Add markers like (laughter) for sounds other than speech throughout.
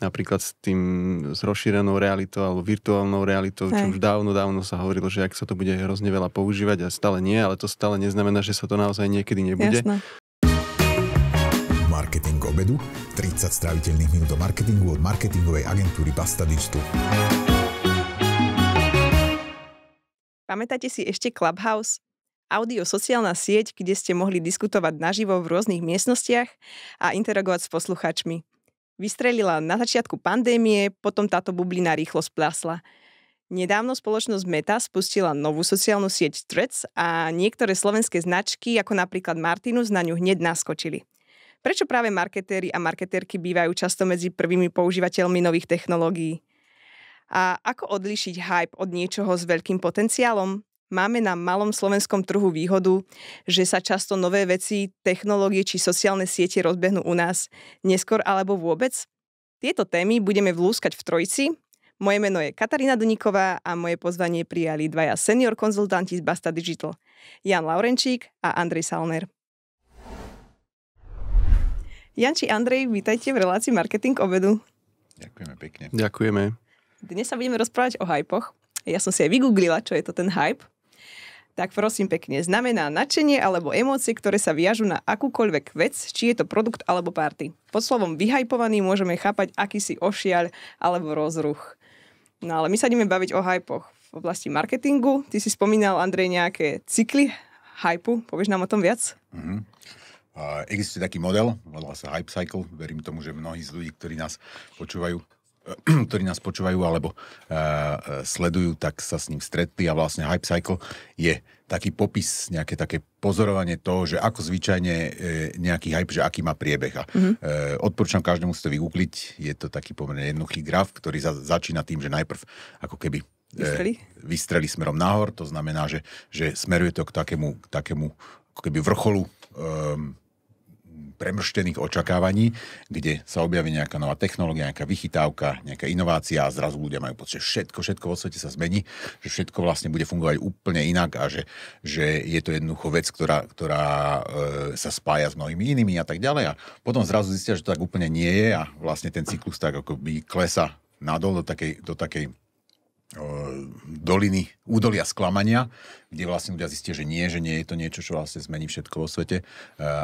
napríklad s tým s rozšírenou realitou alebo virtuálnou realitou, čo už dávno, dávno sa hovorilo, že ak sa to bude hrozne veľa používať a stále nie, ale to stále neznamená, že sa to naozaj niekedy nebude. Jasné. Marketing obedu, 30 straviteľných minút do marketingu od marketingovej agentúry Basta Digital. Pamätáte si ešte Clubhouse? audio sociálna sieť, kde ste mohli diskutovať naživo v rôznych miestnostiach a interagovať s poslucháčmi. Vystrelila na začiatku pandémie, potom táto bublina rýchlo splasla. Nedávno spoločnosť Meta spustila novú sociálnu sieť Threads a niektoré slovenské značky, ako napríklad Martinus, na ňu hneď naskočili. Prečo práve marketéry a marketérky bývajú často medzi prvými používateľmi nových technológií? A ako odlišiť hype od niečoho s veľkým potenciálom? máme na malom slovenskom trhu výhodu, že sa často nové veci, technológie či sociálne siete rozbehnú u nás neskôr alebo vôbec? Tieto témy budeme vlúskať v Trojci. Moje meno je Katarína Doníková a moje pozvanie prijali dvaja senior konzultanti z Basta Digital, Jan Laurenčík a Andrej Salner. Janči Andrej, vítajte v relácii Marketing obedu. Ďakujeme pekne. Ďakujeme. Dnes sa budeme rozprávať o hypoch. Ja som si aj vygooglila, čo je to ten hype tak prosím pekne, znamená nadšenie alebo emócie, ktoré sa viažu na akúkoľvek vec, či je to produkt alebo party. Pod slovom vyhajpovaný môžeme chápať akýsi ošiaľ alebo rozruch. No ale my sa ideme baviť o hypoch v oblasti marketingu. Ty si spomínal, Andrej, nejaké cykly hypu. Povieš nám o tom viac? Mm-hmm. Uh, existuje taký model, volá sa Hype Cycle. Verím tomu, že mnohí z ľudí, ktorí nás počúvajú, (clears throat) ktorí nás počúvajú alebo uh, sledujú, tak sa s ním stretli a vlastne Hype Cycle je taký popis, nejaké také pozorovanie toho, že ako zvyčajne e, nejaký hype, že aký má priebeh. A mm-hmm. e, odporúčam každému si to vygoogliť, je to taký pomerne jednoduchý graf, ktorý za, začína tým, že najprv ako keby Vystreli? vystreli smerom nahor, to znamená, že, že smeruje to k takému, k takému ako keby vrcholu e, premrštených očakávaní, kde sa objaví nejaká nová technológia, nejaká vychytávka, nejaká inovácia a zrazu ľudia majú pocit, že všetko, všetko vo svete sa zmení, že všetko vlastne bude fungovať úplne inak a že, že je to jednoducho vec, ktorá, ktorá e, sa spája s mnohými inými a tak ďalej. A potom zrazu zistia, že to tak úplne nie je a vlastne ten cyklus tak ako by klesa nadol do takej, do takej doliny, údolia sklamania, kde vlastne ľudia zistia, že nie, že nie je to niečo, čo vlastne zmení všetko vo svete. E,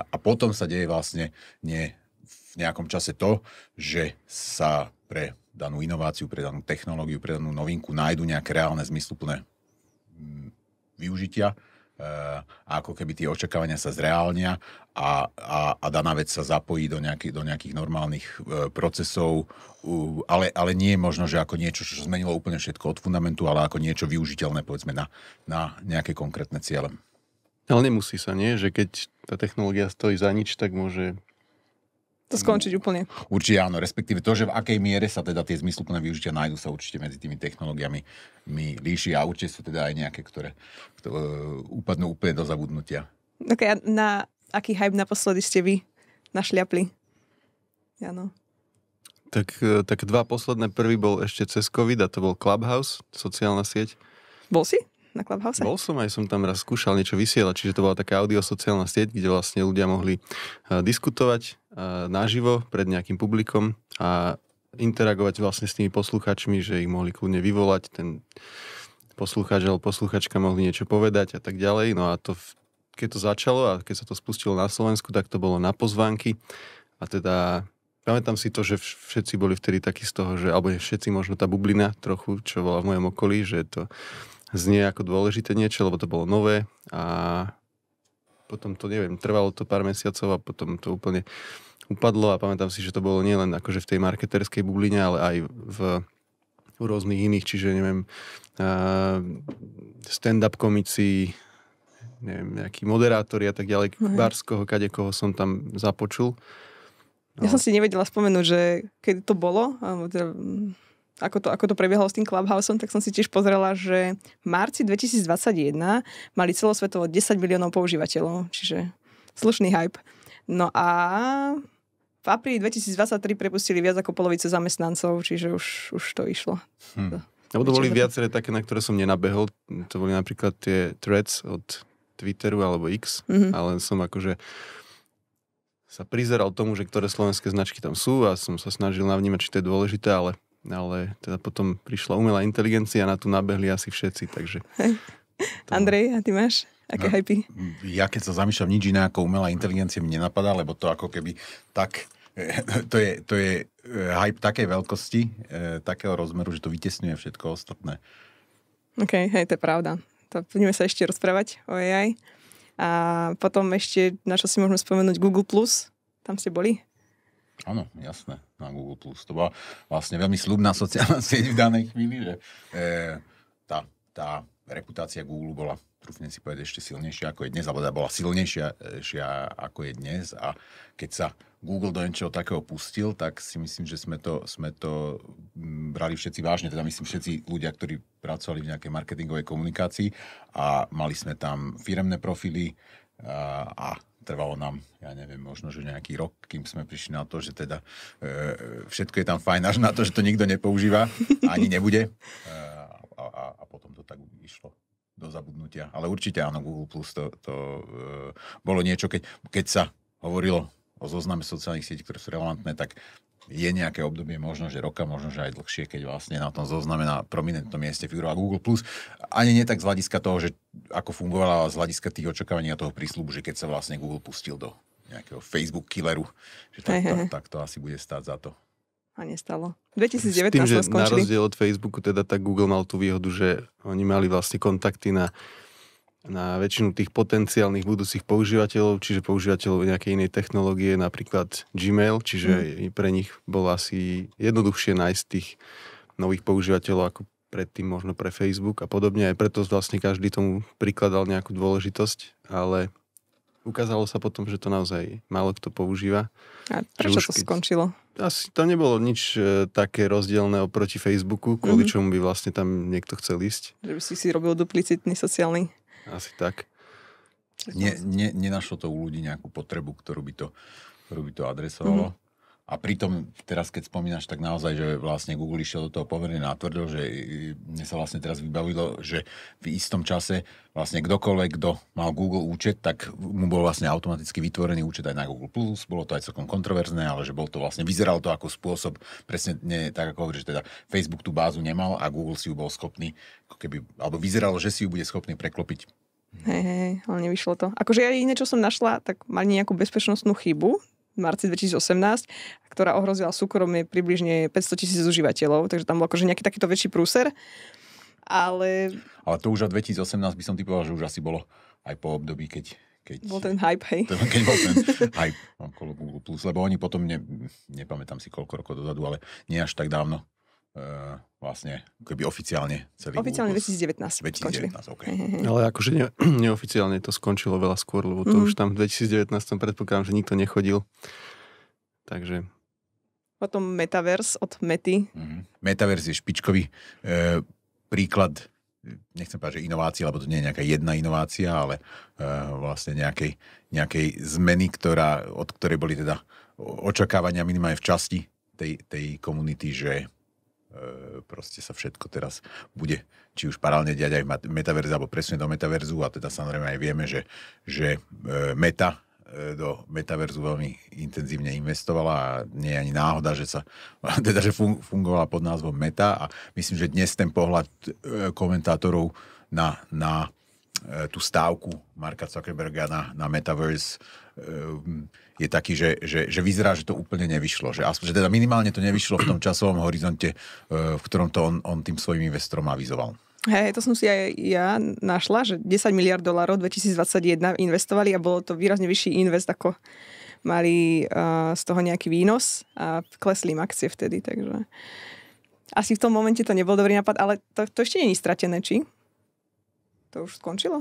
a potom sa deje vlastne nie v nejakom čase to, že sa pre danú inováciu, pre danú technológiu, pre danú novinku nájdu nejaké reálne zmysluplné mm, využitia a ako keby tie očakávania sa zreálnia a, a, a daná vec sa zapojí do, nejaký, do nejakých normálnych e, procesov, u, ale, ale nie je možno, že ako niečo, čo zmenilo úplne všetko od fundamentu, ale ako niečo využiteľné, povedzme, na, na nejaké konkrétne ciele. Ale nemusí sa, nie? Že keď tá technológia stojí za nič, tak môže to skončiť no, úplne. Určite áno, respektíve to, že v akej miere sa teda tie zmysluplné využitia nájdú sa určite medzi tými technológiami mi líši a určite sú teda aj nejaké, ktoré, ktoré e, uh, úplne do zabudnutia. Ok, a na aký hype naposledy ste vy našliapli? Áno. Tak, e, tak dva posledné. Prvý bol ešte cez COVID a to bol Clubhouse, sociálna sieť. Bol si? na Clubhouse? Bol som aj som tam raz skúšal niečo vysielať, čiže to bola taká audiosociálna sieť, kde vlastne ľudia mohli eh, diskutovať eh, naživo pred nejakým publikom a interagovať vlastne s tými poslucháčmi, že ich mohli kľudne vyvolať, ten poslucháč alebo posluchačka mohli niečo povedať a tak ďalej. No a to, keď to začalo a keď sa to spustilo na Slovensku, tak to bolo na pozvánky a teda pamätám si to, že všetci boli vtedy takí z toho, že, alebo všetci možno tá bublina trochu, čo bola v mojom okolí, že to znie ako dôležité niečo, lebo to bolo nové a potom to, neviem, trvalo to pár mesiacov a potom to úplne upadlo a pamätám si, že to bolo nielen akože v tej marketerskej bubline, ale aj v rôznych iných, čiže neviem, uh, stand-up komici, neviem, nejakí moderátori a tak ďalej, mm-hmm. barskoho, kade koho som tam započul. No. Ja som si nevedela spomenúť, že keď to bolo, alebo teda ako to, ako to prebiehalo s tým Clubhouseom, tak som si tiež pozrela, že v marci 2021 mali celosvetovo 10 miliónov používateľov, čiže slušný hype. No a v apríli 2023 prepustili viac ako polovice zamestnancov, čiže už, už to išlo. Hm. Lebo to boli viaceré také, na ktoré som nenabehol. To boli napríklad tie threads od Twitteru alebo X, mm-hmm. ale som akože sa prizeral tomu, že ktoré slovenské značky tam sú a som sa snažil navnímať, či to je dôležité, ale ale teda potom prišla umelá inteligencia a na tu nabehli asi všetci, takže... To... Andrej, a ty máš? Aké no, Ja keď sa zamýšľam, nič iné ako umelá inteligencia mi nenapadá, lebo to ako keby tak (laughs) to je, to je eh, hype takej veľkosti, eh, takého rozmeru, že to vytesňuje všetko ostatné. OK, hej, to je pravda. To budeme sa ešte rozprávať o AI. A potom ešte, na čo si môžeme spomenúť, Google+. Tam ste boli? Áno, jasné, na Google+. Plus. To bola vlastne veľmi slubná sociálna (laughs) sieť v danej chvíli, že e, tá, tá reputácia Google bola, trúfne si povedať, ešte silnejšia ako je dnes, alebo teda bola silnejšia šia, e, ako je dnes a keď sa Google do niečoho takého pustil, tak si myslím, že sme to, sme to mm, brali všetci vážne, teda myslím všetci ľudia, ktorí pracovali v nejakej marketingovej komunikácii a mali sme tam firemné profily a, a trvalo nám, ja neviem, možno, že nejaký rok, kým sme prišli na to, že teda e, všetko je tam fajn až na to, že to nikto nepoužíva, ani nebude. E, a, a, a potom to tak išlo do zabudnutia. Ale určite áno, Google Plus to, to e, bolo niečo, keď, keď sa hovorilo o zozname sociálnych sietí, ktoré sú relevantné, tak je nejaké obdobie, možno že roka, možno že aj dlhšie, keď vlastne na tom zozname na prominentnom mieste figurova Google+. Ani nie tak z hľadiska toho, že ako fungovala, ale z hľadiska tých očakávaní a toho prísľubu, že keď sa vlastne Google pustil do nejakého Facebook killeru, že tak, tak, tak to asi bude stáť za to. A nestalo. 2019 S tým, že skončili. na rozdiel od Facebooku, teda tak Google mal tú výhodu, že oni mali vlastne kontakty na na väčšinu tých potenciálnych budúcich používateľov, čiže používateľov nejakej inej technológie, napríklad Gmail, čiže mm. pre nich bolo asi jednoduchšie nájsť tých nových používateľov ako predtým možno pre Facebook a podobne. Aj preto vlastne každý tomu prikladal nejakú dôležitosť, ale ukázalo sa potom, že to naozaj málo kto používa. A prečo to keď... skončilo? Asi tam nebolo nič e, také rozdielne oproti Facebooku, kvôli mm-hmm. čomu by vlastne tam niekto chcel ísť. Že by si si robil duplicitný sociálny asi tak. Ne, ne, nenašlo to u ľudí nejakú potrebu, ktorú by to, ktorú by to adresovalo. Mm-hmm. A pritom, teraz keď spomínaš, tak naozaj, že vlastne Google išiel do toho pomerne natvrdo, že mne sa vlastne teraz vybavilo, že v istom čase vlastne kdokoľvek, kto mal Google účet, tak mu bol vlastne automaticky vytvorený účet aj na Google+, bolo to aj celkom kontroverzné, ale že bol to vlastne, vyzeralo to ako spôsob, presne nie, tak ako že teda Facebook tú bázu nemal a Google si ju bol schopný, ako keby, alebo vyzeralo, že si ju bude schopný preklopiť Hej, hej, ale nevyšlo to. Akože ja iné, čo som našla, tak mali nejakú bezpečnostnú chybu v marci 2018, ktorá ohrozila súkromie približne 500 tisíc užívateľov, takže tam bol akože nejaký takýto väčší prúser. Ale... Ale to už od 2018 by som typoval, že už asi bolo aj po období, keď keď... Bol ten hype, hej. Keď bol ten hype no, okolo Google+, lebo oni potom, ne, nepamätám si koľko rokov dozadu, ale nie až tak dávno, uh, vlastne keby oficiálne celý Oficiálne 2019. 2019, okay. Ale akože ne, (clears throat) neoficiálne to skončilo veľa skôr, lebo to mm. už mhm. tam v 2019 predpokladám, že nikto nechodil. Takže... Potom Metaverse od Mety. Mm. Metaverse je špičkový e, príklad nechcem povedať, že inovácia, lebo to nie je nejaká jedna inovácia, ale e, vlastne nejakej, nejakej zmeny, ktorá, od ktorej boli teda očakávania minimálne v časti tej, tej komunity, že E, proste sa všetko teraz bude, či už paralelne diať aj v metaverze, alebo presne do metaverzu a teda samozrejme aj vieme, že, že e, meta e, do metaverzu veľmi intenzívne investovala a nie je ani náhoda, že sa (laughs) teda, že fungovala pod názvom Meta a myslím, že dnes ten pohľad komentátorov na, na E, tú stávku Marka Zuckerberga na, na Metaverse e, je taký, že, že, že vyzerá, že to úplne nevyšlo. Že, že teda minimálne to nevyšlo v tom časovom horizonte, e, v ktorom to on, on tým svojim investorom avizoval. Hej, to som si aj ja našla, že 10 miliard dolárov 2021 investovali a bolo to výrazne vyšší invest, ako mali z toho nejaký výnos a klesli im akcie vtedy, takže asi v tom momente to nebol dobrý nápad, ale to, to ešte není stratené, či? To už skončilo?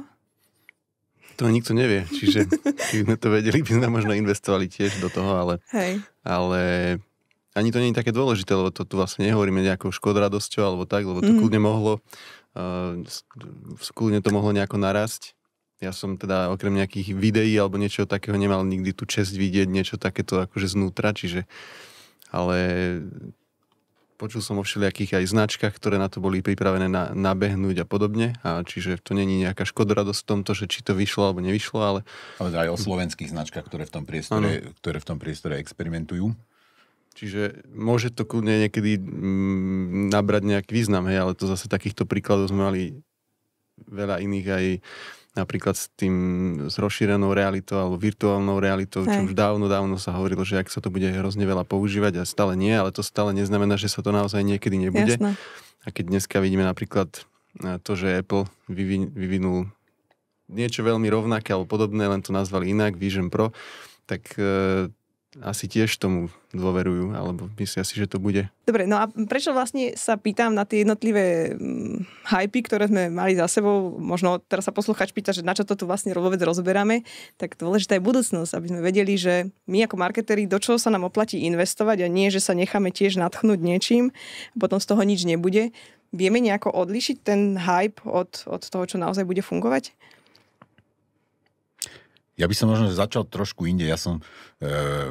To nikto nevie, čiže (laughs) keby sme to vedeli, by sme možno investovali tiež do toho, ale, Hej. ale ani to nie je také dôležité, lebo to tu vlastne nehovoríme nejakou škodradosťou alebo tak, lebo to mm. kľudne mohlo, uh, kľudne to mohlo nejako narásť. Ja som teda okrem nejakých videí alebo niečo takého nemal nikdy tu čest vidieť niečo takéto akože znútra, čiže ale Počul som o všelijakých aj značkách, ktoré na to boli pripravené na, nabehnúť a podobne. A čiže to není nejaká škodoradosť v tomto, že či to vyšlo alebo nevyšlo, ale... Ale aj o slovenských značkách, ktoré v tom priestore, ano. ktoré v tom priestore experimentujú. Čiže môže to kľudne niekedy mm, nabrať nejaký význam, hej, ale to zase takýchto príkladov sme mali veľa iných aj napríklad s tým s rozšírenou realitou alebo virtuálnou realitou, čo už dávno, dávno sa hovorilo, že ak sa to bude hrozne veľa používať a stále nie, ale to stále neznamená, že sa to naozaj niekedy nebude. Jasné. A keď dneska vidíme napríklad e, to, že Apple vyvin vyvinul niečo veľmi rovnaké alebo podobné, len to nazvali inak, Vision Pro, tak e, asi tiež tomu dôverujú, alebo myslia si, že to bude. Dobre, no a prečo vlastne sa pýtam na tie jednotlivé mm, hypy, ktoré sme mali za sebou, možno teraz sa posluchač pýta, že na čo to tu vlastne vôbec rozoberáme, tak dôležitá je budúcnosť, aby sme vedeli, že my ako marketeri, do čoho sa nám oplatí investovať a nie, že sa necháme tiež natchnúť niečím, a potom z toho nič nebude. Vieme nejako odlišiť ten hype od, od toho, čo naozaj bude fungovať? Ja by som možno začal trošku inde. Ja som e,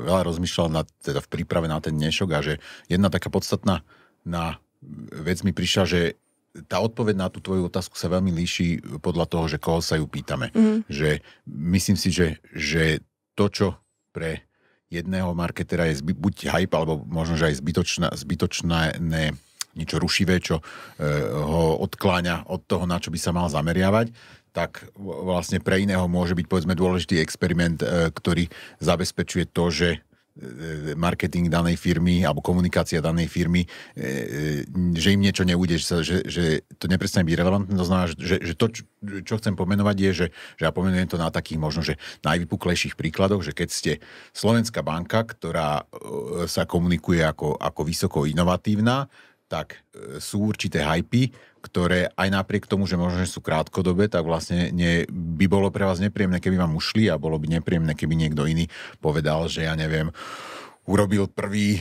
veľa rozmýšľal nad, teda v príprave na ten dnešok a že jedna taká podstatná na vec mi prišla, že tá odpoveď na tú tvoju otázku sa veľmi líši podľa toho, že koho sa ju pýtame. Mm. Že myslím si, že, že to, čo pre jedného marketera je zby, buď hype, alebo možno, že aj zbytočná, zbytočné ne, niečo rušivé, čo e, ho odkláňa od toho, na čo by sa mal zameriavať, tak vlastne pre iného môže byť povedzme dôležitý experiment, e, ktorý zabezpečuje to, že e, marketing danej firmy alebo komunikácia danej firmy, e, že im niečo neújde, že, že, to neprestane byť relevantné. To znamená, že, že to, čo chcem pomenovať, je, že, že ja pomenujem to na takých možno, že najvypuklejších príkladoch, že keď ste slovenská banka, ktorá sa komunikuje ako, ako vysoko inovatívna, tak sú určité hypy, ktoré aj napriek tomu, že možno že sú krátkodobé, tak vlastne nie, by bolo pre vás nepríjemné, keby vám ušli a bolo by nepríjemné, keby niekto iný povedal, že ja neviem, urobil prvý e,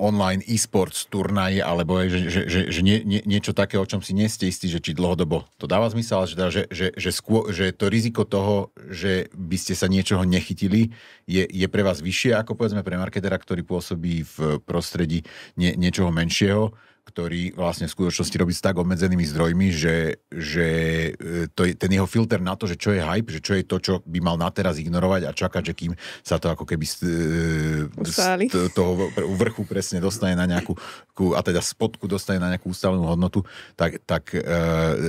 online e-sports turnaj, alebo že, že, že, že nie, nie, niečo také, o čom si nie ste istí, že či dlhodobo to dáva zmysel, že, teda, že, že, že, skôr, že to riziko toho, že by ste sa niečoho nechytili, je, je pre vás vyššie ako povedzme pre marketera, ktorý pôsobí v prostredí nie, niečoho menšieho ktorý vlastne v skutočnosti robí s tak obmedzenými zdrojmi, že, že e, to je, ten jeho filter na to, že čo je hype, že čo je to, čo by mal na teraz ignorovať a čakať, že kým sa to ako keby z, z e, toho vrchu presne dostane na nejakú, a teda spodku dostane na nejakú ústavnú hodnotu, tak, tak e,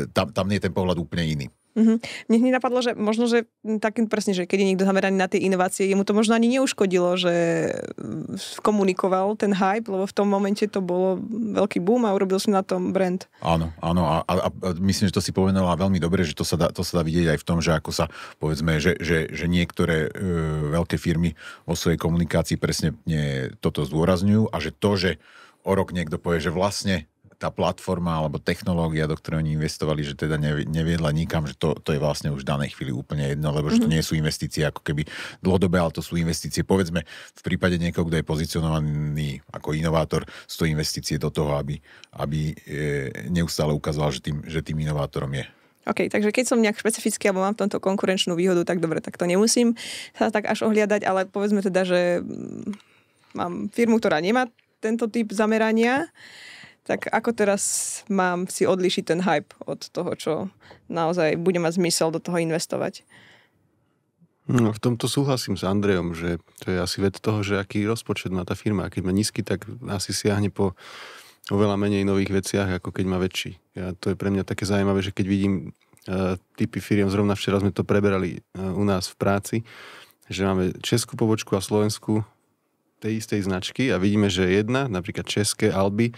tam, tam nie je ten pohľad úplne iný. Mm-hmm. Mne hneď napadlo, že možno, že takým presne, že keď je niekto zameraný na tie inovácie, jemu to možno ani neuškodilo, že komunikoval ten hype, lebo v tom momente to bolo veľký boom a urobil som na tom brand. Áno, áno a, a, a myslím, že to si povedala veľmi dobre, že to sa, dá, to sa dá vidieť aj v tom, že ako sa povedzme, že, že, že niektoré e, veľké firmy vo svojej komunikácii presne e, toto zdôrazňujú a že to, že o rok niekto povie, že vlastne tá platforma alebo technológia, do ktorej oni investovali, že teda neviedla nikam, že to, to je vlastne už v danej chvíli úplne jedno, lebo že to mhm. nie sú investície ako keby dlhodobé, ale to sú investície, povedzme, v prípade niekoho, kto je pozicionovaný ako inovátor, sú to investície do toho, aby, aby e, neustále ukazoval, že tým, že tým inovátorom je. OK, takže keď som nejak špecifický alebo mám v tomto konkurenčnú výhodu, tak dobre, tak to nemusím sa tak až ohliadať, ale povedzme teda, že mm, mám firmu, ktorá nemá tento typ zamerania tak ako teraz mám si odlišiť ten hype od toho, čo naozaj bude mať zmysel do toho investovať? No, v tomto súhlasím s Andrejom, že to je asi ved toho, že aký rozpočet má tá firma. A keď má nízky, tak asi siahne po oveľa menej nových veciach, ako keď má väčší. Ja, to je pre mňa také zaujímavé, že keď vidím uh, typy firiem, zrovna včera sme to preberali uh, u nás v práci, že máme českú pobočku a Slovensku tej istej značky a vidíme, že jedna, napríklad české Alby,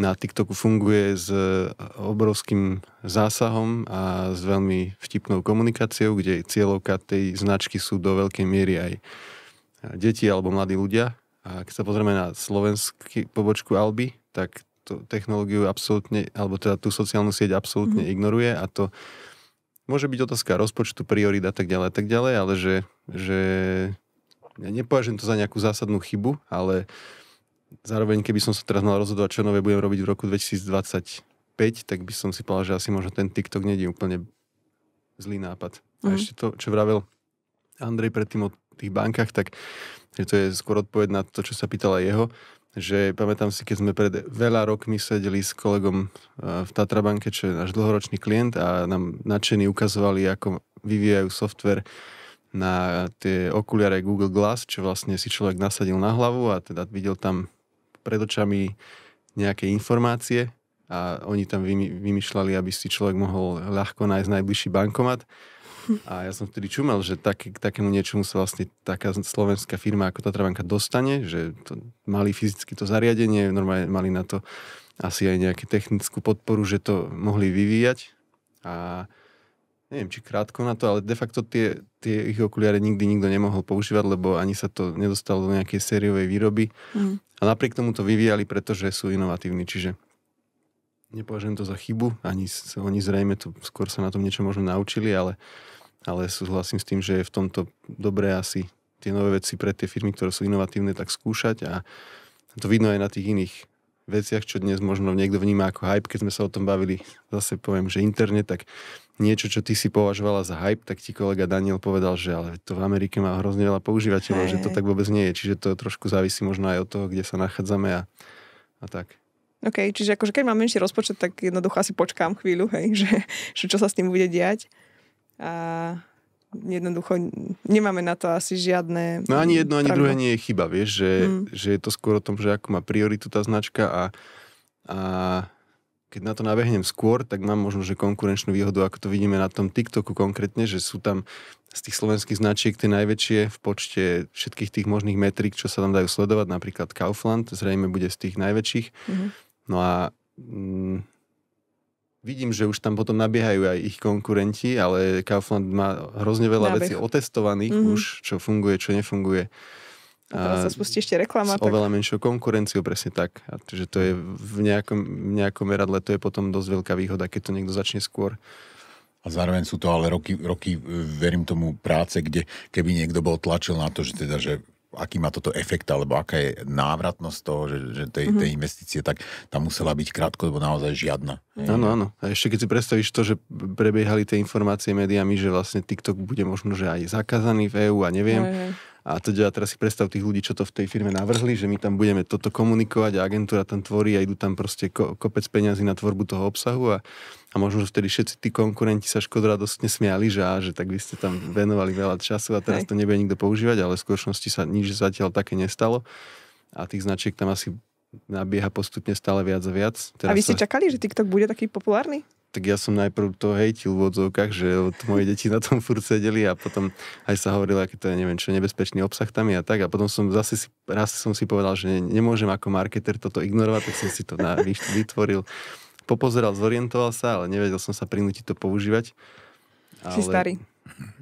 na TikToku funguje s e, obrovským zásahom a s veľmi vtipnou komunikáciou, kde cieľovka tej značky sú do veľkej miery aj e, deti alebo mladí ľudia. A keď sa pozrieme na slovenský pobočku Alby, tak tú technológiu absolútne, alebo teda tú sociálnu sieť absolútne mm-hmm. ignoruje a to môže byť otázka rozpočtu, priorita a tak ďalej a tak ďalej, ale že, že ja nepovažujem to za nejakú zásadnú chybu, ale uh, zároveň, keby som sa teraz mal rozhodovať, čo nové budem robiť v roku 2025, tak by som si povedal, že asi možno ten TikTok nie je úplne zlý nápad. mm A mhm. ešte to, čo vravel Andrej predtým o tých bankách, tak že to je skôr odpoveď na to, čo sa pýtala jeho, že pamätám si, keď sme pred veľa rokmi sedeli s kolegom e, v Tatrabanke, čo je náš dlhoročný klient a nám nadšení ukazovali, ako vyvíjajú software na tie okuliare Google Glass, čo vlastne si človek nasadil na hlavu a teda videl tam pred očami nejaké informácie a oni tam vymýšľali, aby si človek mohol ľahko nájsť najbližší bankomat. A ja som vtedy čumel, že tak, k takému niečomu sa vlastne taká slovenská firma ako Tatrabanka dostane, že to, mali fyzicky to zariadenie, normálne mali na to asi aj nejakú technickú podporu, že to mohli vyvíjať. A neviem, či krátko na to, ale de facto tie, tie ich okuliare nikdy nikto nemohol používať, lebo ani sa to nedostalo do nejakej sériovej výroby. Mm. A napriek tomu to vyvíjali, pretože sú inovatívni. Čiže nepovažujem to za chybu, ani oni zrejme to skôr sa na tom niečo možno naučili, ale, ale súhlasím s tým, že je v tomto dobré asi tie nové veci pre tie firmy, ktoré sú inovatívne, tak skúšať a to vidno aj na tých iných veciach, čo dnes možno niekto vníma ako hype, keď sme sa o tom bavili, zase poviem, že internet, tak niečo, čo ty si považovala za hype, tak ti kolega Daniel povedal, že ale to v Amerike má hrozne veľa používateľov, hey. že to tak vôbec nie je. Čiže to trošku závisí možno aj od toho, kde sa nachádzame a, a tak. OK, čiže akože keď mám menší rozpočet, tak jednoducho asi počkám chvíľu, hej, (laughs) že, že čo sa s tým bude diať. A jednoducho nemáme na to asi žiadne... No ani jedno, ani pravdu. druhé nie je chyba, vieš, že, mm. že je to skôr o tom, že ako má prioritu tá značka a, a keď na to nabehnem skôr, tak mám možno, že konkurenčnú výhodu, ako to vidíme na tom TikToku konkrétne, že sú tam z tých slovenských značiek tie najväčšie v počte všetkých tých možných metrik, čo sa tam dajú sledovať, napríklad Kaufland, zrejme bude z tých najväčších. Mm-hmm. No a mm, vidím, že už tam potom nabiehajú aj ich konkurenti, ale Kaufland má hrozne veľa Nabeh. vecí otestovaných mm-hmm. už, čo funguje, čo nefunguje. A teraz sa spustí ešte reklama. S tak... oveľa menšou konkurenciou, presne tak. A že to je v nejakom, nejakom meradle, to je potom dosť veľká výhoda, keď to niekto začne skôr. A zároveň sú to ale roky, roky e, verím tomu, práce, kde keby niekto bol tlačil na to, že teda, že aký má toto efekt, alebo aká je návratnosť toho, že, že tej, mm-hmm. tej investície, tak tá musela byť krátko, lebo naozaj žiadna. Mhm. Áno, áno. A ešte keď si predstavíš to, že prebiehali tie informácie médiami, že vlastne TikTok bude možno, že aj zakázaný v EÚ a neviem. Aj, aj a teda teraz si predstav tých ľudí, čo to v tej firme navrhli, že my tam budeme toto komunikovať a agentúra tam tvorí a idú tam proste ko, kopec peňazí na tvorbu toho obsahu a, a možno, že vtedy všetci tí konkurenti sa škodoradostne smiali, že, že tak vy ste tam venovali veľa času a teraz Hej. to nebude nikto používať, ale v skutočnosti sa nič zatiaľ také nestalo a tých značiek tam asi nabieha postupne stále viac a viac. Teraz a vy ste sa... čakali, že TikTok bude taký populárny? tak ja som najprv to hejtil v odzovkách, že moje deti na tom furt sedeli a potom aj sa hovorilo, aký to je, neviem čo, nebezpečný obsah tam je a tak. A potom som zase si, raz som si povedal, že nemôžem ako marketer toto ignorovať, tak som si to na, vytvoril. Popozeral, zorientoval sa, ale nevedel som sa prinútiť to používať. Ale... Si starý.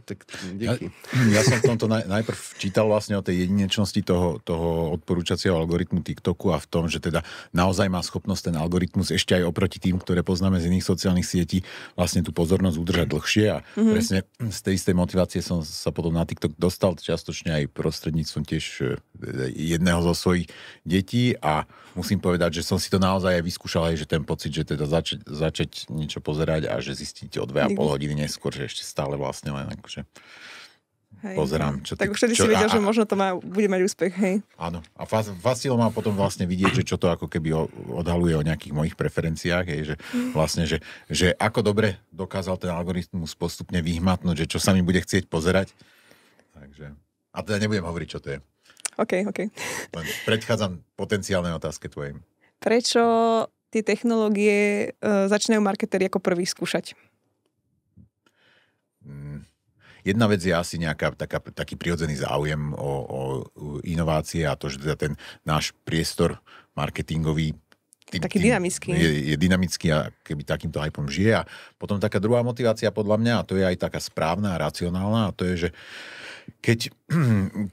Tak díky. Ja, (clears throat) ja som v tomto naj, najprv čítal vlastne o tej jedinečnosti toho, toho odporúčacieho algoritmu TikToku a v tom, že teda naozaj má schopnosť ten algoritmus ešte aj oproti tým, ktoré poznáme z iných sociálnych sietí, vlastne tú pozornosť udržať dlhšie a mm-hmm. presne z tej istej motivácie som sa potom na TikTok dostal čiastočne aj prostredníctvom tiež e, jedného zo svojich detí a musím povedať, že som si to naozaj aj vyskúšal aj, že ten pocit, že teda zač- začať niečo pozerať a že zistíte o dve a pol hodiny neskôr, že ešte stále vlastne len akože Hej. Pozerám, no. čo ty, tak už vtedy čo, si vedel, a, že možno to má, bude mať úspech, hej? Áno. A fas, má potom vlastne vidieť, že čo to ako keby odhaluje o nejakých mojich preferenciách, hej, že vlastne, že, že ako dobre dokázal ten algoritmus postupne vyhmatnúť, že čo sa mi bude chcieť pozerať. Takže, a teda nebudem hovoriť, čo to je. OK, OK. Len predchádzam potenciálnej otázke tvojej. Prečo tie technológie e, začínajú marketéri ako prvý skúšať? Mm Jedna vec je asi nejaká taká, taký prirodzený záujem o, o inovácie a to, že teda ten náš priestor marketingový tým, taký dynamický. Je, je dynamický a keby takýmto hypom žije. A potom taká druhá motivácia podľa mňa, a to je aj taká správna a racionálna, a to je, že keď, (clears throat)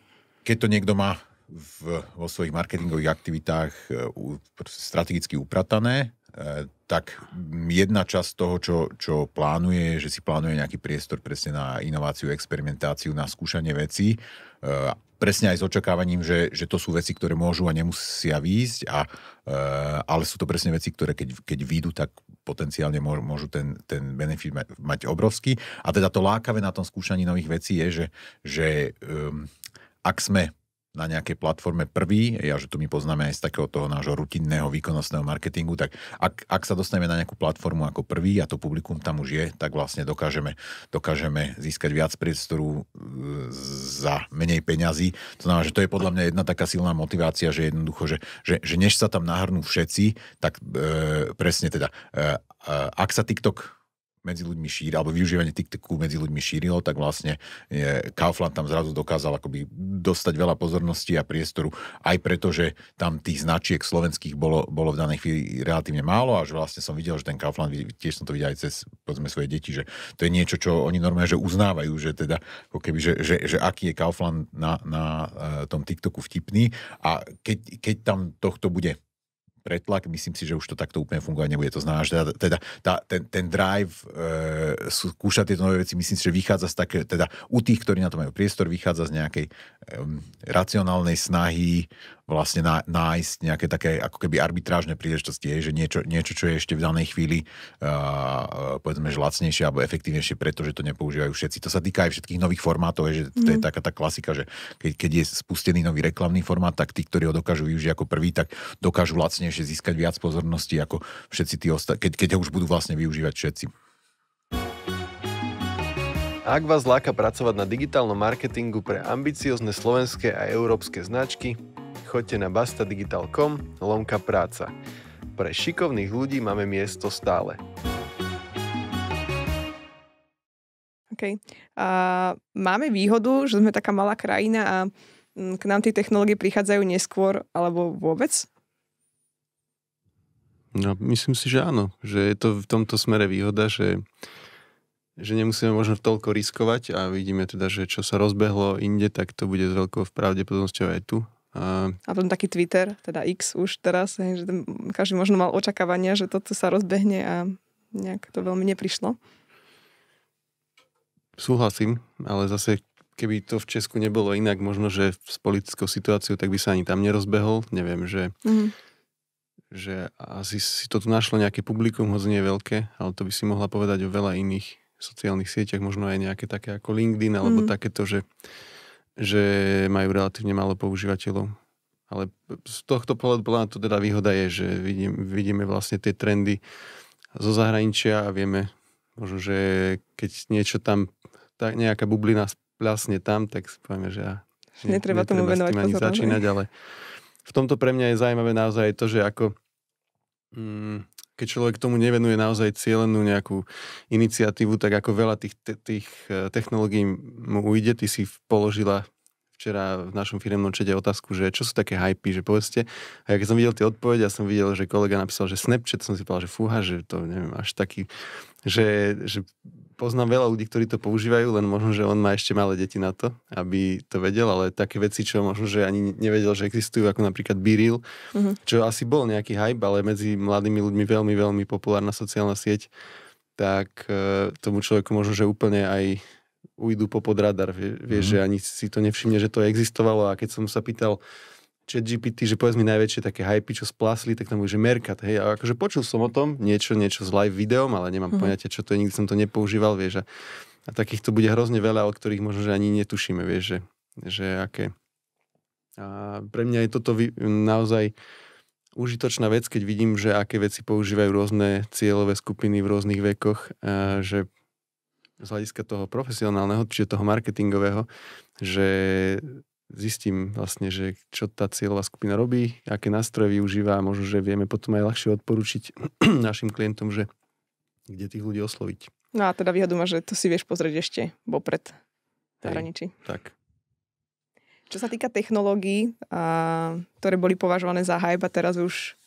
keď to niekto má v, vo svojich marketingových aktivitách e, strategicky upratané, Eh, tak jedna časť toho, čo, čo plánuje, že si plánuje nejaký priestor presne na inováciu, experimentáciu, na skúšanie vecí, eh, presne aj s očakávaním, že, že to sú veci, ktoré môžu a nemusia výjsť, a, eh, ale sú to presne veci, ktoré keď, keď výjdu, tak potenciálne môžu, ten, ten benefit mať obrovský. A teda to lákavé na tom skúšaní nových vecí je, že, že ehm, ak sme na nejakej platforme prvý, ja, že to my poznáme aj z takého toho nášho rutinného výkonnostného marketingu, tak ak, ak sa dostaneme na nejakú platformu ako prvý a to publikum tam už je, tak vlastne dokážeme, dokážeme získať viac priestoru e, za menej peňazí. To znamená, že to je podľa mňa jedna taká silná motivácia, že jednoducho, že, že, že než sa tam nahrnú všetci, tak e, presne teda, e, e, ak sa TikTok medzi ľuďmi šíri, alebo využívanie TikToku medzi ľuďmi šírilo, tak vlastne e, Kaufland tam zrazu dokázal akoby dostať veľa pozornosti a priestoru, aj preto, že tam tých značiek slovenských bolo, bolo v danej chvíli relatívne málo a že vlastne som videl, že ten Kaufland, tiež som to videl aj cez povedzme svoje deti, že to je niečo, čo oni normálne že uznávajú, že teda ako keby, že, že, že aký je Kaufland na, na e, tom TikToku vtipný a keď, keď tam tohto bude pretlak, myslím si, že už to takto úplne fungovať nebude. To znamená, že teda, teda tá, ten, ten drive e, skúšať tieto nové veci, myslím si, že vychádza z také, teda u tých, ktorí na to majú priestor, vychádza z nejakej e, racionálnej snahy vlastne nájsť nejaké také ako keby arbitrážne príležitosti, že niečo, niečo, čo je ešte v danej chvíli uh, povedzme, že lacnejšie alebo efektívnejšie, pretože to nepoužívajú všetci. To sa týka aj všetkých nových formátov, je, že to je mhm. taká tá klasika, že keď, keď je spustený nový reklamný formát, tak tí, ktorí ho dokážu využiť ako prvý, tak dokážu lacnejšie získať viac pozornosti ako všetci tí ostatní, keď, keď ho už budú vlastne využívať všetci. Ak vás láka pracovať na digitálnom marketingu pre ambiciozne slovenské a európske značky, choďte na bastadigital.com lomka práca. Pre šikovných ľudí máme miesto stále. OK. A máme výhodu, že sme taká malá krajina a mm, k nám tie technológie prichádzajú neskôr alebo vôbec? No, myslím si, že áno. Že je to v tomto smere výhoda, že, že nemusíme možno toľko riskovať a vidíme teda, že čo sa rozbehlo inde, tak to bude s veľkou pravdepodobnosťou aj tu a potom taký Twitter, teda X už teraz, hej, že ten, každý možno mal očakávania, že toto sa rozbehne a nejak to veľmi neprišlo. Súhlasím, ale zase keby to v Česku nebolo inak, možno, že s politickou situáciou, tak by sa ani tam nerozbehol. Neviem, že, mm. že asi si to tu našlo nejaké publikum, hoď nie veľké, ale to by si mohla povedať o veľa iných sociálnych sieťach, možno aj nejaké také ako LinkedIn, alebo mm. takéto, že že majú relatívne málo používateľov. Ale z tohto pohľadu podľa to teda výhoda je, že vidím, vidíme vlastne tie trendy zo zahraničia a vieme, možno, že keď niečo tam, tá, nejaká bublina splasne tam, tak si povieme, že ja, netreba, netreba tomu venovať ani začínať, ale v tomto pre mňa je zaujímavé naozaj to, že ako mm, keď človek tomu nevenuje naozaj cieľenú nejakú iniciatívu, tak ako veľa tých, tých eh, technológií mu ujde. Ty si položila včera v našom firemnom čete otázku, že čo sú také hypy, že povedzte. A keď som videl tie odpovede, ja som videl, že kolega napísal, že Snapchat, som si povedal, že fúha, že to neviem, až taký, že, že poznám veľa ľudí, ktorí to používajú, len možno, že on má ešte malé deti na to, aby to vedel, ale také veci, čo možno, že ani nevedel, že existujú, ako napríklad Biril, mm-hmm. čo asi bol nejaký hype, ale medzi mladými ľuďmi veľmi, veľmi populárna sociálna sieť, tak e, tomu človeku možno, že úplne aj ujdu po podradar, vieš, vie, mm-hmm. že ani si to nevšimne, že to existovalo a keď som sa pýtal chat GPT, že povedz mi najväčšie také hype, čo splasli, tak tam bude, že Merkat, hej, a akože počul som o tom niečo, niečo s live videom, ale nemám mm. poňatia, čo to je, nikdy som to nepoužíval, vieš, a, a takých to bude hrozne veľa, od ktorých možno, že ani netušíme, vieš, že, že aké. A pre mňa je toto vy, naozaj užitočná vec, keď vidím, že aké veci používajú rôzne cieľové skupiny v rôznych vekoch, a že z hľadiska toho profesionálneho, čiže toho marketingového, že zistím vlastne, že čo tá cieľová skupina robí, aké nástroje využíva a možno, že vieme potom aj ľahšie odporučiť (clears throat) našim klientom, že kde tých ľudí osloviť. No a teda výhodu má, že to si vieš pozrieť ešte vopred zahraničí. Tak. Čo sa týka technológií, a, ktoré boli považované za hype a teraz už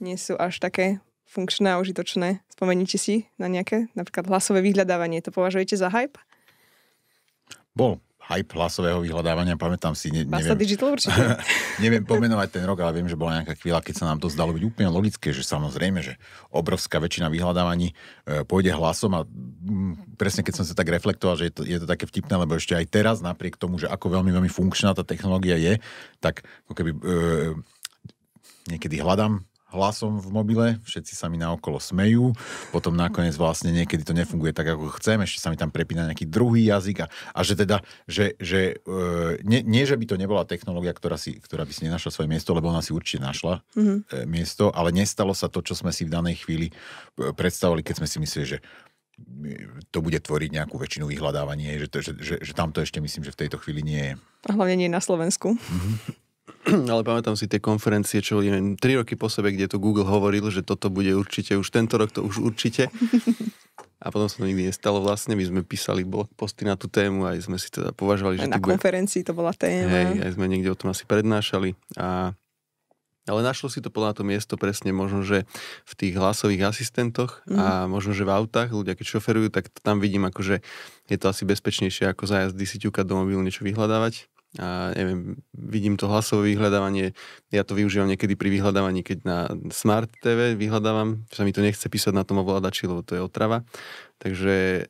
nie sú až také funkčné a užitočné, spomeníte si na nejaké, napríklad hlasové vyhľadávanie, to považujete za hype? Bol hype hlasového vyhľadávania, pamätám si, ne, neviem, Digital určite. (laughs) neviem pomenovať ten rok, ale viem, že bola nejaká chvíľa, keď sa nám to zdalo byť úplne logické, že samozrejme, že obrovská väčšina vyhľadávaní e, pôjde hlasom a mm, presne keď som sa tak reflektoval, že je to, je to také vtipné, lebo ešte aj teraz, napriek tomu, že ako veľmi, veľmi funkčná tá technológia je, tak ako keby... E, niekedy hľadám hlasom v mobile, všetci sa mi naokolo smejú, potom nakoniec vlastne niekedy to nefunguje tak, ako chcem, ešte sa mi tam prepína nejaký druhý jazyk a, a že teda, že, že e, nie, nie, že by to nebola technológia, ktorá, si, ktorá by si nenašla svoje miesto, lebo ona si určite našla mm-hmm. e, miesto, ale nestalo sa to, čo sme si v danej chvíli e, predstavovali, keď sme si mysleli, že e, to bude tvoriť nejakú väčšinu vyhľadávanie, že, to, že, že, že tamto ešte myslím, že v tejto chvíli nie je. A hlavne nie na Slovensku. Mm-hmm. (clears throat) ale pamätám si tie konferencie, čo neviem, tri roky po sebe, kde to Google hovoril, že toto bude určite, už tento rok to už určite. (laughs) A potom sa to nikdy nestalo vlastne, my sme písali blog posty na tú tému, aj sme si teda považovali, že... Na konferencii bude... to bola téma. Hej, aj sme niekde o tom asi prednášali. A... Ale našlo si to podľa to miesto presne možno, že v tých hlasových asistentoch mm. a mhm. možno, že v autách ľudia, keď šoferujú, tak tam vidím, akože je to asi bezpečnejšie ako za si ťukať do mobilu niečo vyhľadávať a neviem, vidím to hlasové vyhľadávanie, ja to využívam niekedy pri vyhľadávaní, keď na Smart TV vyhľadávam, sa mi to nechce písať na tom ovládači, lebo to je otrava, takže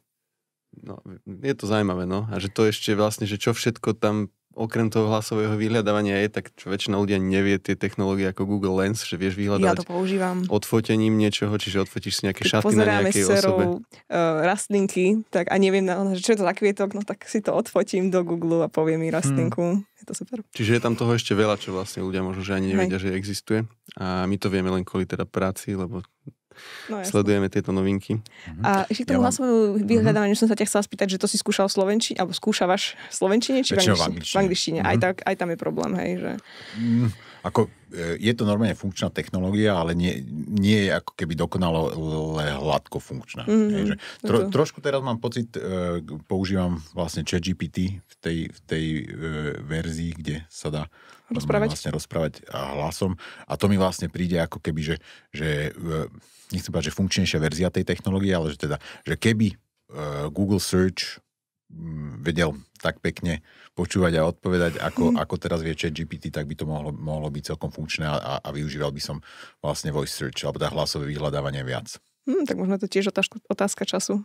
no, je to zaujímavé, no, a že to ešte vlastne, že čo všetko tam okrem toho hlasového vyhľadávania je, tak čo väčšina ľudia nevie tie technológie ako Google Lens, že vieš vyhľadávať ja to používam. odfotením niečoho, čiže odfotíš si nejaké Keď šaty na nejakej serou, osobe. Uh, rastlinky, tak a neviem, že čo je to za kvietok, no tak si to odfotím do Google a poviem mi hmm. rastlinku. Hmm. Je to super. Čiže je tam toho ešte veľa, čo vlastne ľudia možno, že ani nevedia, Hej. že existuje. A my to vieme len kvôli teda práci, lebo no, sledujeme tieto novinky. Mhm. A ešte k tomu ja hlasovému vyhľadávaniu mm-hmm. som sa ťa chcela spýtať, že to si skúšal slovenčí, alebo skúšavaš slovenčine či v angličtine? V angličtine. Mm-hmm. Aj, mhm. tak, aj tam je problém, hej, že... Mm. Ako, e, je to normálne funkčná technológia, ale nie, nie je ako keby dokonalo hladko funkčná. Mm-hmm. že tro, no Trošku teraz mám pocit, uh, používam vlastne ChatGPT v tej, v tej uh, verzii, kde sa dá rozprávať. vlastne rozprávať hlasom. A to mi vlastne príde ako keby, že, že uh, nechcem povedať, že funkčnejšia verzia tej technológie, ale že teda, že keby Google Search Mm, vedel tak pekne počúvať a odpovedať, ako, mhm. ako teraz vie GPT, tak by to mohlo, mohlo byť celkom funkčné a, a využíval by som vlastne voice search, alebo tá teda hlasové vyhľadávanie viac. Hmm, tak možno to tiež otázka, otázka času,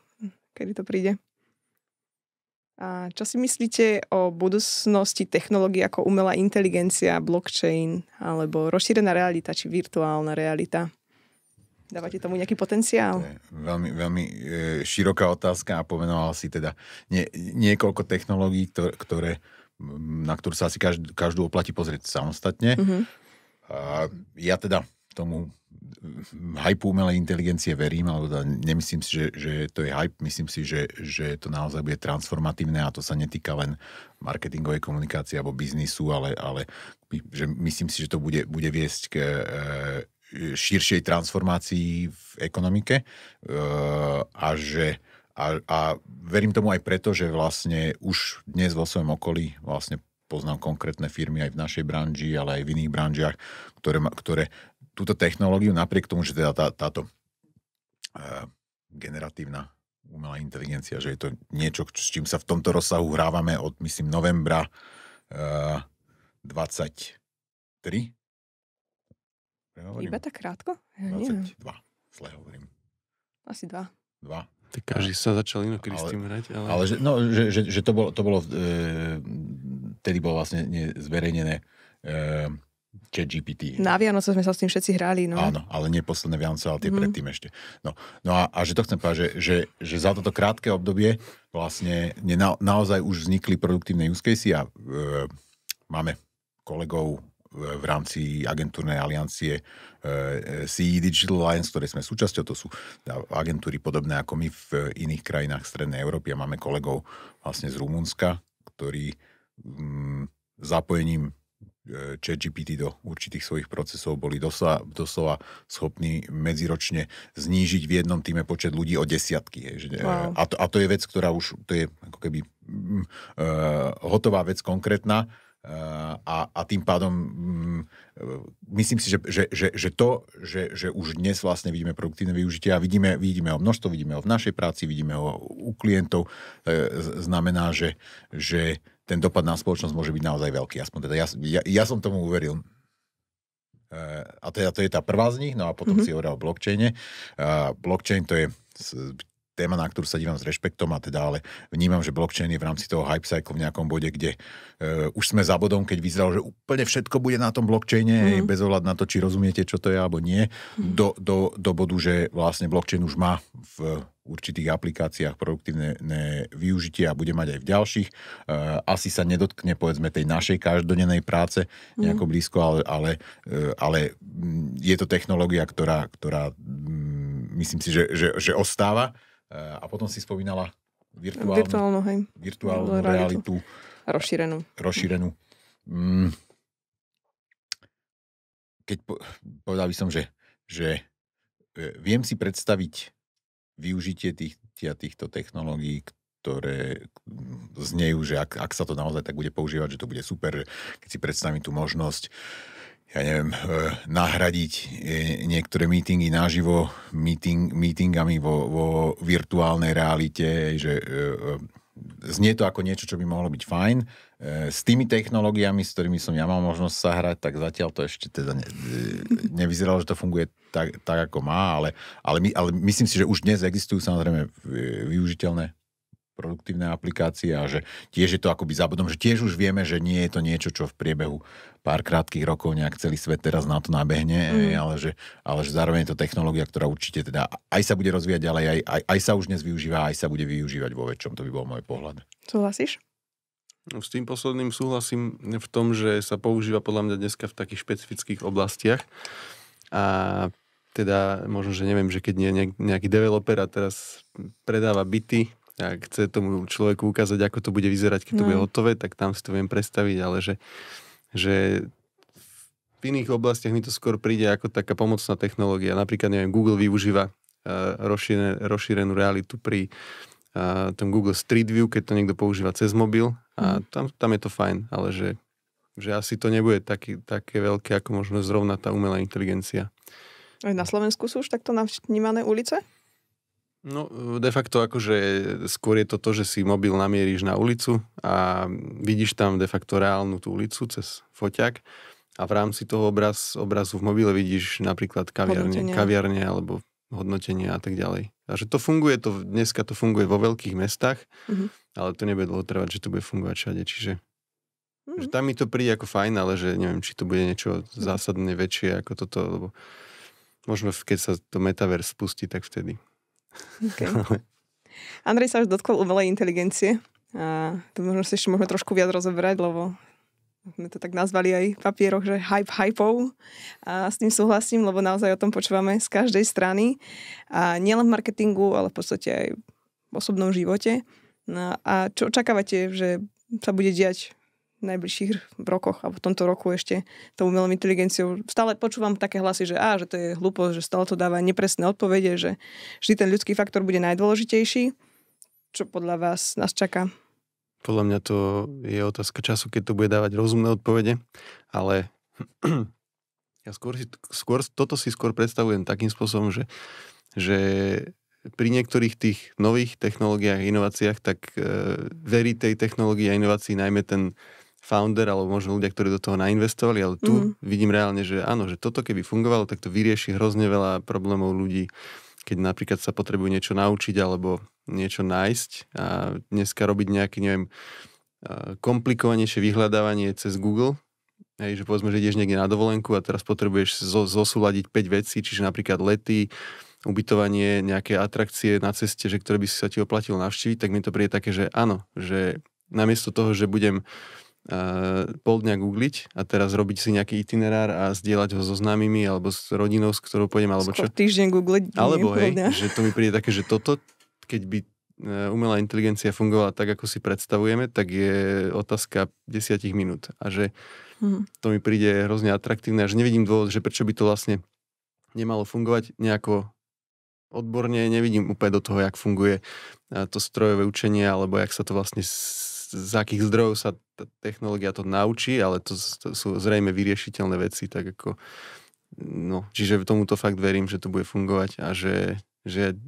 kedy to príde. A čo si myslíte o budúcnosti technológií ako umelá inteligencia, blockchain alebo rozšírená realita či virtuálna realita? Dávate tomu nejaký potenciál? To je veľmi, veľmi e, široká otázka a pomenoval si teda nie, niekoľko technológií, ktoré, na ktorú sa asi každú, každú oplatí pozrieť samostatne. Mm-hmm. A ja teda tomu hype umelej inteligencie verím, alebo teda nemyslím si, že, že to je hype, myslím si, že, že to naozaj bude transformatívne a to sa netýka len marketingovej komunikácie alebo biznisu, ale, ale že myslím si, že to bude, bude viesť k, e, širšej transformácii v ekonomike e, a že a, a verím tomu aj preto, že vlastne už dnes vo svojom okolí vlastne poznám konkrétne firmy aj v našej branži, ale aj v iných branžiach, ktoré, ktoré túto technológiu napriek tomu, že teda tá, táto uh, generatívna umelá inteligencia, že je to niečo, s čím sa v tomto rozsahu hrávame od, myslím, novembra uh, e, 23, ja hovorím, Iba tak krátko? Ja 22 zle hovorím. Asi 2. 2. Tak každý sa začal inokedy s tým hrať. Ale, ale že, no, že, že, že to bolo, to bolo e, tedy bolo vlastne zverejnené e, chat GPT. Na Vianoce sme sa s tým všetci hrali. No. Áno, ale nie posledné Vianoce, ale tie mm. predtým ešte. No, no a, a že to chcem povedať, že, že, že za toto krátke obdobie vlastne na, naozaj už vznikli produktívne use case a e, máme kolegov v rámci agentúrnej aliancie CE e, e Digital Alliance, ktoré sme súčasťou, to sú agentúry podobné ako my v iných krajinách Strednej Európy a máme kolegov vlastne z Rumunska, ktorí mm, zapojením e, ChatGPT do určitých svojich procesov boli doslova, doslova schopní medziročne znížiť v jednom týme počet ľudí o desiatky. Wow. A, to, a to je vec, ktorá už, to je ako keby uh, hotová vec konkrétna, Eh, a, a tým pádom mm, eh, myslím si, že, že, že, že to, že, že už dnes vlastne vidíme produktívne využitie a vidíme, vidíme ho množstvo, vidíme ho v našej práci, vidíme ho u klientov, e, znamená, že, že ten dopad na spoločnosť môže byť naozaj veľký. Aspoň teda ja, ja, ja som tomu uveril. a teda to je tá prvá z nich, no a potom mm-hmm. si hovoril o blockchaine. blockchain to je téma, na ktorú sa dívam s rešpektom a teda ale vnímam, že blockchain je v rámci toho hype cycle v nejakom bode, kde e, už sme za bodom, keď vyzeralo, že úplne všetko bude na tom blockchaine, mm. bez ohľadu na to, či rozumiete, čo to je alebo nie, mm. do, do, do bodu, že vlastne blockchain už má v určitých aplikáciách produktívne využitie a bude mať aj v ďalších. E, asi sa nedotkne povedzme tej našej každodennej práce mhm. nejako blízko, ale, ale, e, ale mm, je to technológia, ktorá, ktorá mm, myslím si, že, že, že ostáva Eh, a potom si spomínala virtuálnu, virtuálnu, hej. virtuálnu realitu. Rozšírenú. Rozšírenú. Mm. Keď po, povedal by som, že, že eh, viem si predstaviť využitie tých, tia, týchto technológií, ktoré znejú, že ak, ak sa to naozaj tak bude používať, že to bude super, keď si predstavím tú možnosť uh, ja neviem, e, nahradiť e, niektoré meetingy naživo meeting, meetingami vo, vo virtuálnej realite, že e, znie to ako niečo, čo by mohlo byť fajn. S tými technológiami, s ktorými som ja mal možnosť sa hrať, tak zatiaľ to ešte teda ne, nevyzeralo, že to funguje tak, tak ako má, ale, ale, my, ale myslím si, že už dnes existujú samozrejme využiteľné produktívne aplikácie a že tiež je to akoby zabudom, že tiež už vieme, že nie je to niečo, čo v priebehu pár krátkých rokov nejak celý svet teraz na to nabehne, mm. ale, že, ale že zároveň je to technológia, ktorá určite teda aj sa bude rozvíjať ďalej, aj, aj, aj sa už dnes využíva, aj sa bude využívať vo väčšom, to by bol môj pohľad. Súhlasíš? No, s tým posledným súhlasím v tom, že sa používa podľa mňa dneska v takých špecifických oblastiach a teda možno, že neviem, že keď nie je nejaký developer a teraz predáva byty a chce tomu človeku ukázať, ako to bude vyzerať, keď no. to bude no. hotové, tak tam si to viem predstaviť, ale že, že v iných oblastiach mi to skôr príde ako taká pomocná technológia. Napríklad, neviem, Google využíva uh, rozšírenú realitu pri uh, tom Google Street View, keď to niekto používa cez mobil a mhm. tam, tam je to fajn, ale že, že asi to nebude taký, také veľké, ako možno zrovna tá umelá inteligencia. Na Slovensku sú už takto navnímané ulice? No de facto akože skôr je to to, že si mobil namieríš na ulicu a vidíš tam de facto reálnu tú ulicu cez foťak. a v rámci toho obraz, obrazu v mobile vidíš napríklad kaviarne, kaviarne alebo hodnotenie a tak ďalej. že to funguje, to, dneska to funguje vo veľkých mestách, mm-hmm. ale to nebude dlho trvať, že to bude fungovať všade, čiže mm-hmm. že tam mi to príde ako fajn, ale že neviem, či to bude niečo mhm. zásadne väčšie ako toto, lebo možno keď sa to metaverse spustí, tak vtedy. Okay. (laughs) Andrej sa už dotkol umelej inteligencie. A to možno si ešte môžeme trošku viac rozoberať, lebo sme to tak nazvali aj v papieroch, že hype hypov. A s tým súhlasím, lebo naozaj o tom počúvame z každej strany. A nielen v marketingu, ale v podstate aj v osobnom živote. No a čo očakávate, že sa bude diať najbližších rokoch a v tomto roku ešte tou umelou inteligenciou. Stále počúvam také hlasy, že á, že to je hlúposť, že stále to dáva nepresné odpovede, že vždy ten ľudský faktor bude najdôležitejší. Čo podľa vás nás čaká? Podľa mňa to je otázka času, keď to bude dávať rozumné odpovede, ale (clears throat) ja skôr, si, skôr toto si skôr predstavujem takým spôsobom, že, že pri niektorých tých nových technológiách, inováciách, tak e, verí tej technológii a inovácii najmä ten founder alebo možno ľudia, ktorí do toho nainvestovali, ale tu mm. vidím reálne, že áno, že toto keby fungovalo, tak to vyrieši hrozne veľa problémov ľudí, keď napríklad sa potrebujú niečo naučiť alebo niečo nájsť a dneska robiť nejaké neviem, komplikovanejšie vyhľadávanie cez Google, Hej, že povedzme, že ideš niekde na dovolenku a teraz potrebuješ zo, zosúľadiť 5 vecí, čiže napríklad lety, ubytovanie, nejaké atrakcie na ceste, že ktoré by si sa ti oplatil navštíviť, tak mi to príde také, že áno, že namiesto toho, že budem uh, pol dňa googliť a teraz robiť si nejaký itinerár a zdieľať ho so známymi alebo s rodinou, s ktorou pôjdem, alebo Skôr čo. týždeň googliť. Alebo hej, že to mi príde také, že toto, keď by e, umelá inteligencia fungovala tak, ako si predstavujeme, tak je otázka desiatich minút. A že mhm. to mi príde hrozne atraktívne, až nevidím dôvod, že prečo by to vlastne nemalo fungovať nejako odborne, nevidím úplne do toho, jak funguje e, to strojové učenie, alebo jak sa to vlastne z akých zdrojov sa tá technológia to naučí, ale to, to sú zrejme vyriešiteľné veci, tak ako no, čiže tomuto fakt verím, že to bude fungovať a že, že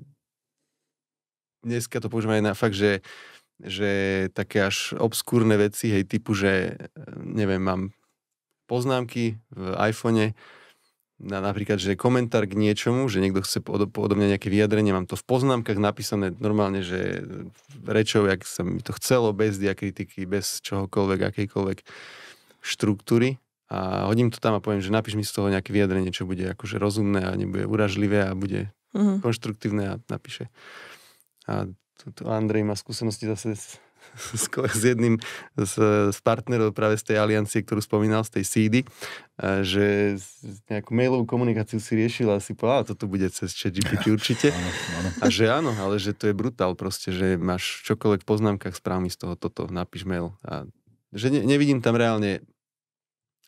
dneska to používame na fakt, že, že také až obskúrne veci, hej, typu, že neviem, mám poznámky v iPhone na, napríklad, že komentár k niečomu, že niekto chce odo, odo mňa nejaké vyjadrenie, mám to v poznámkach napísané normálne, že rečou, jak sa mi to chcelo, bez diakritiky, bez čohokoľvek, akejkoľvek štruktúry a hodím to tam a poviem, že napíš mi z toho nejaké vyjadrenie, čo bude akože rozumné a nebude uražlivé a bude mm-hmm. konštruktívne a napíše. A tu, Andrej má skúsenosti zase s jedným z, z partnerov práve z tej aliancie, ktorú spomínal, z tej CD, e, že nejakú mailovú komunikáciu si riešil a si povedala, toto bude cez ChatGPT určite. A že áno, ale že to je brutál proste, že máš čokoľvek v poznámkach správmi z toho toto, napíš mail. A že ne, nevidím tam reálne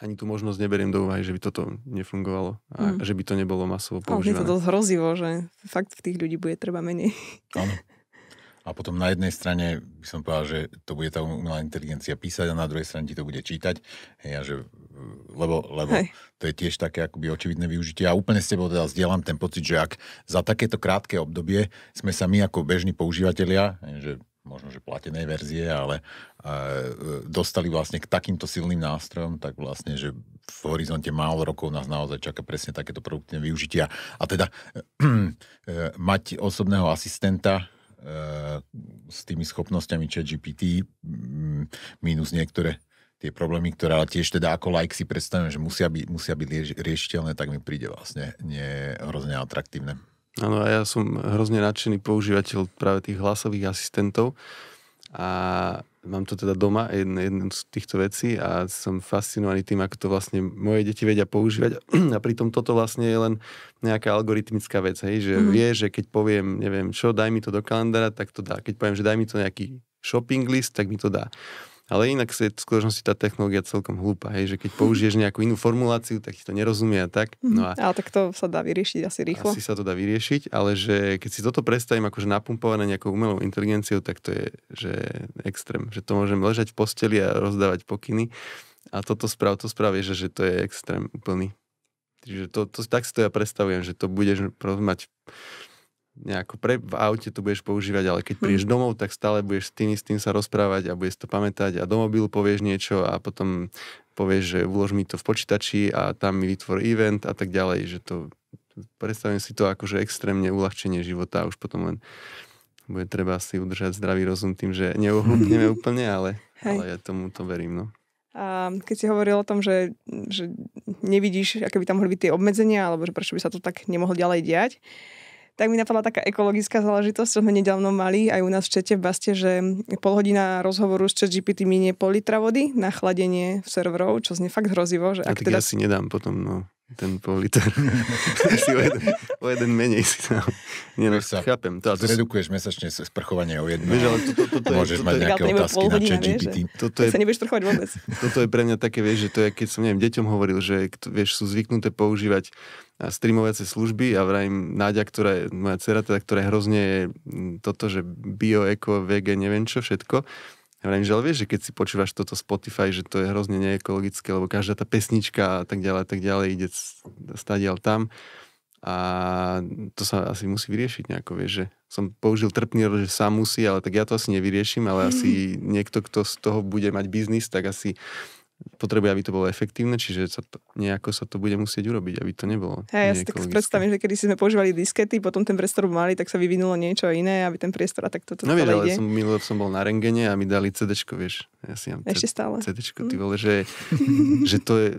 ani tú možnosť neberiem do úvahy, že by toto nefungovalo a mm. že by to nebolo masovo používané. Ale je to dosť hrozivo, že fakt v tých ľudí bude treba menej. Áno. A potom na jednej strane by som povedal, že to bude tá umelá inteligencia písať a na druhej strane ti to bude čítať. Hej, a že, e, lebo lebo Hej. to je tiež také akoby očividné využitie. A úplne s tebou teda zdieľam ten pocit, že ak za takéto krátke obdobie sme sa my ako bežní používateľia, že možno, že platenej verzie, ale e, dostali vlastne k takýmto silným nástrojom, tak vlastne, že v horizonte málo rokov nás naozaj čaká presne takéto produktívne využitia. A teda e, e mať osobného asistenta s tými schopnosťami ChatGPT mm, minus niektoré tie problémy, ktoré ale tiež teda ako like si predstavujem, že musia byť, musia byť riešiteľné, tak mi príde vlastne nie hrozne atraktívne. Áno, a ja som hrozne nadšený používateľ práve tých hlasových asistentov a mám to teda doma, jednu, jednu z týchto vecí a som fascinovaný tým, ako to vlastne moje deti vedia používať (clears throat) a pritom toto vlastne je len nejaká algoritmická vec, hej, že mm. vie, že keď poviem, neviem čo, daj mi to do kalendára, tak to dá. Keď poviem, že daj mi to nejaký shopping list, tak mi to dá. Ale inak je v skutočnosti tá technológia celkom hlúpa, hej, že keď použiješ nejakú inú formuláciu, tak ti to nerozumie a tak. No a, ale tak to sa dá vyriešiť asi rýchlo. Asi sa to dá vyriešiť, ale že keď si toto predstavím akože napumpované nejakou umelou inteligenciou, tak to je že extrém, že to môžem ležať v posteli a rozdávať pokyny a toto sprav, to spraví, že, že to je extrém úplný. Čiže to, to, tak si to ja predstavujem, že to budeš mať nejako pre, v aute to budeš používať, ale keď prídeš mhm. domov, tak stále budeš s tým s tým sa rozprávať a budeš to pamätať a do mobilu povieš niečo a potom povieš, že vlož mi to v počítači a tam mi vytvor event a tak ďalej, že to predstavím si to ako, že extrémne uľahčenie života a už potom len bude treba si udržať zdravý rozum tým, že neohlúpneme (laughs) úplne, ale, ale ja tomu to verím, no. A keď si hovoril o tom, že, že nevidíš, aké by tam mohli byť tie obmedzenia, alebo že prečo by sa to tak nemohlo ďalej diať, tak mi napadla taká ekologická záležitosť, čo sme nedávno mali aj u nás v čete v Baste, že pol hodina rozhovoru s ChatGPT minie pol litra vody na chladenie serverov, čo znie fakt hrozivo. Že a ak tak teda... ja si nedám potom, no ten pol liter. (laughs) si o jeden, o jeden menej si tam. Nie, no, sa chápem. To, to zredukuješ mesačne sprchovanie o jedno. Môžeš ale to, to, to, to, môžeš to, mať to, nejaké otázky na ChatGPT. Toto je, sa nebudeš sprchovať vôbec. Toto je pre mňa také, vieš, že to je, keď som, neviem, deťom hovoril, že vieš, sú zvyknuté používať a streamovacie služby a vrajím Náďa, ktorá je moja dcera, teda, ktorá je hrozne toto, že bio, eko, vege, neviem čo, všetko ja že vieš, že keď si počúvaš toto Spotify, že to je hrozne neekologické, lebo každá tá pesnička a tak ďalej, tak ďalej ide stadiaľ tam. A to sa asi musí vyriešiť nejako, vieš, že som použil trpný rod, že sám musí, ale tak ja to asi nevyriešim, ale asi (laughs) niekto, kto z toho bude mať biznis, tak asi potrebuje, aby to bolo efektívne, čiže sa to, nejako sa to bude musieť urobiť, aby to nebolo. Hey, ja si tak predstavím, že kedy sme používali diskety, potom ten priestor mali, tak sa vyvinulo niečo iné, aby ten priestor a tak toto No vieš, ale ide. som, milo, som bol na rengene a mi dali CD, vieš. Ja si mám Ešte stále. CD, ty mm. vole, že, (laughs) že to je,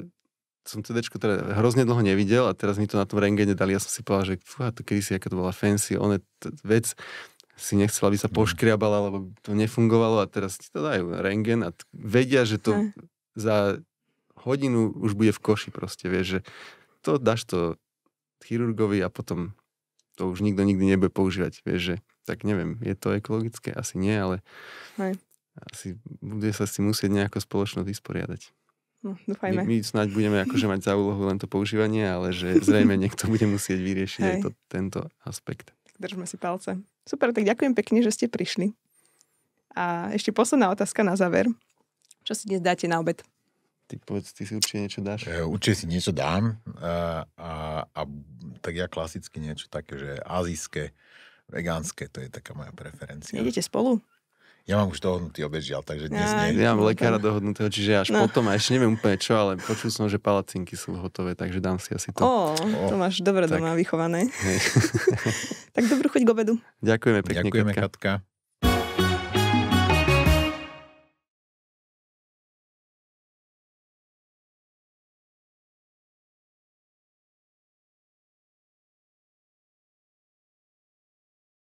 som CD teda hrozne dlho nevidel a teraz mi to na tom rengene dali. Ja som si povedal, že fúha, to kedysi, aká to bola fancy, on je vec, si nechcela, aby sa mm. poškriabala, lebo to nefungovalo a teraz ti to dajú rengen a vedia, že to za hodinu už bude v koši proste, vieš, že to dáš to chirurgovi a potom to už nikto nikdy nebude používať, vieš, že tak neviem, je to ekologické? Asi nie, ale Hej. asi bude sa si musieť nejako spoločnosť vysporiadať. No, dúfajme. My, my snáď budeme akože mať za úlohu len to používanie, ale že zrejme (laughs) niekto bude musieť vyriešiť Hej. aj to, tento aspekt. Tak držme si palce. Super, tak ďakujem pekne, že ste prišli. A ešte posledná otázka na záver. Čo si dnes dáte na obed? Ty povedz, ty si určite niečo dáš. E, určite si niečo dám. A, e, a, a tak ja klasicky niečo také, že azijské, vegánske, to je taká moja preferencia. Idete spolu? Ja mám už dohodnutý obed žiaľ, takže dnes ja, nie. Ja mám lekára dohodnutého, čiže až no. potom, a ešte neviem úplne čo, ale počul som, že palacinky sú hotové, takže dám si asi to. Ó, oh, to máš dobre doma vychované. (laughs) tak dobrú chuť k obedu. Ďakujeme pekne, Ďakujeme, Katka. Katka.